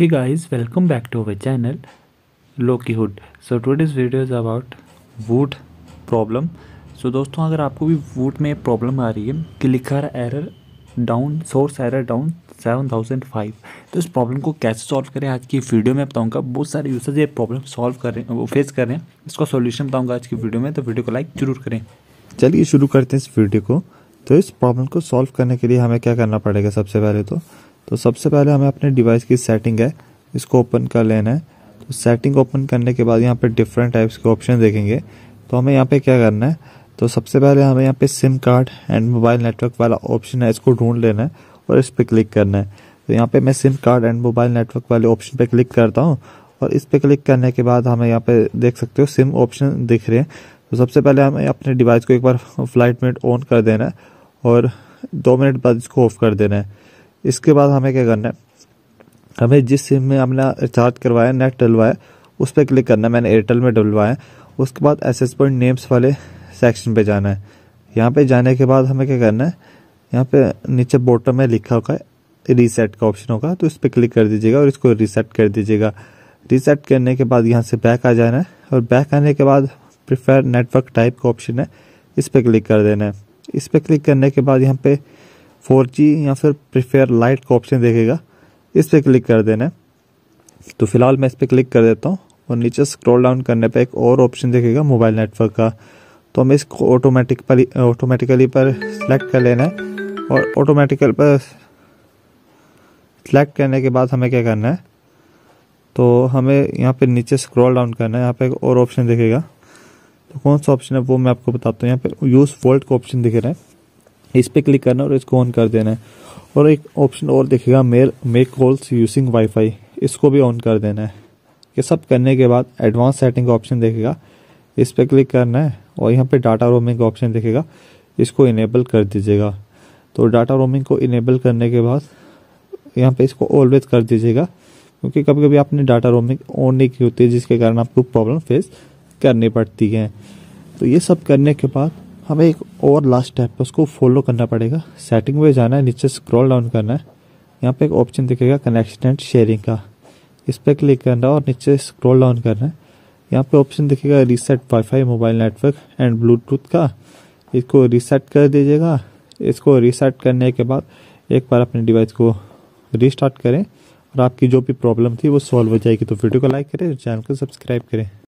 hey guys welcome back to our channel Lokihood so today's video is about wood problem so दोस्तों अगर आपको भी वूट में प्रॉब्लम आ रही है कि लिखा रहा error down source error down 7005 तो इस प्रॉब्लम को कैसे सॉल्व करें आज की वीडियो में बताऊंगा बहुत सारे यूजर्स ये प्रॉब्लम सॉल्व कर रहे हैं वो फेस कर रहे हैं इसका सॉल्यूशन बताऊंगा आज की वीडियो में तो वीडियो को लाइक जरूर करें चलिए शुरू करते हैं इस वीडियो को तो इस प्रॉब्लम को सॉल्व करने के लिए हमें क्या करना पड़ेगा सबसे पहले तो तो सबसे पहले हमें अपने डिवाइस की सेटिंग है इसको ओपन कर लेना है तो सेटिंग ओपन करने के बाद यहाँ पे डिफरेंट टाइप्स के ऑप्शन देखेंगे तो हमें यहाँ पे क्या करना है तो सबसे पहले हमें यहाँ पे SIM card and mobile network वाला ऑप्शन है इसको ढूंढ लेना है और इस पर क्लिक करना है तो यहाँ पे मैं SIM card and mobile network वाले ऑप्शन पे क्लिक करता हूँ और इस पर क्लिक करने के बाद हमें यहाँ पे देख सकते हो सिम ऑप्शन दिख रहे हैं तो सबसे पहले हमें अपने डिवाइस को एक बार फ्लाइट मिनट ऑन कर देना है और दो मिनट बाद इसको ऑफ कर देना है इसके बाद हमें क्या करना है हमें जिस सिम में हमने रिचार्ज करवाया नेट डलवाया उस पर क्लिक करना है मैंने एयरटेल में डलवाया उसके बाद एस पॉइंट नेम्स वाले सेक्शन पे जाना है यहाँ पे जाने के बाद हमें क्या करना है यहाँ पे नीचे बॉटम में लिखा होगा रीसेट का ऑप्शन होगा तो इस पर क्लिक कर दीजिएगा और इसको रीसेट कर दीजिएगा रीसेट करने के बाद यहाँ से बैक आ जाना है और बैक आने के बाद प्रिफर नेटवर्क टाइप का ऑप्शन है इस पर क्लिक कर देना है इस पर क्लिक करने के बाद यहाँ पे फोर जी या फिर प्रिफेयर लाइट का ऑप्शन देखेगा इस पर क्लिक कर देना है तो फिलहाल मैं इस पर क्लिक कर देता हूँ और नीचे स्क्रॉल डाउन करने पर एक और ऑप्शन देखेगा मोबाइल नेटवर्क का तो हमें इसको ऑटोमेटिक पर ऑटोमेटिकली पर सेलेक्ट कर लेना है और ऑटोमेटिकल पर सेलेक्ट करने के बाद हमें क्या करना है तो हमें यहाँ पे नीचे स्क्रॉल डाउन करना है यहाँ पे एक और ऑप्शन दिखेगा तो कौन सा ऑप्शन है वो मैं आपको बताता हूँ यहाँ पे यूज़ वोल्ट का ऑप्शन दिख रहा है इस पर क्लिक करना और इसको ऑन कर देना है और एक ऑप्शन और देखेगा मेल मेक कॉल्स यूजिंग वाईफाई इसको भी ऑन कर देना है ये सब करने के बाद एडवांस सेटिंग का ऑप्शन देखेगा इस पर क्लिक करना है और यहाँ पे डाटा रोमिंग का ऑप्शन देखेगा इसको इनेबल कर दीजिएगा तो डाटा रोमिंग को इनेबल करने के बाद यहाँ पे इसको ऑलवेज कर दीजिएगा क्योंकि कभी कभी आपने डाटा रोमिंग ऑन नहीं की होती है जिसके कारण आपको प्रॉब्लम फेस करनी पड़ती है तो ये सब करने के बाद हमें एक और लास्ट स्टेप है उसको फॉलो करना पड़ेगा सेटिंग में जाना है नीचे स्क्रॉल डाउन करना है यहाँ पे एक ऑप्शन दिखेगा कनेक्शन एंड शेयरिंग का इस पर क्लिक करना है और नीचे स्क्रॉल डाउन करना है यहाँ पे ऑप्शन दिखेगा reset wifi mobile network and bluetooth का इसको रीसेट कर दीजिएगा इसको रीसेट करने के बाद एक बार अपने डिवाइस को रीस्टार्ट करें और आपकी जो भी प्रॉब्लम थी वो सॉल्व हो जाएगी तो वीडियो को लाइक करें चैनल को सब्सक्राइब करें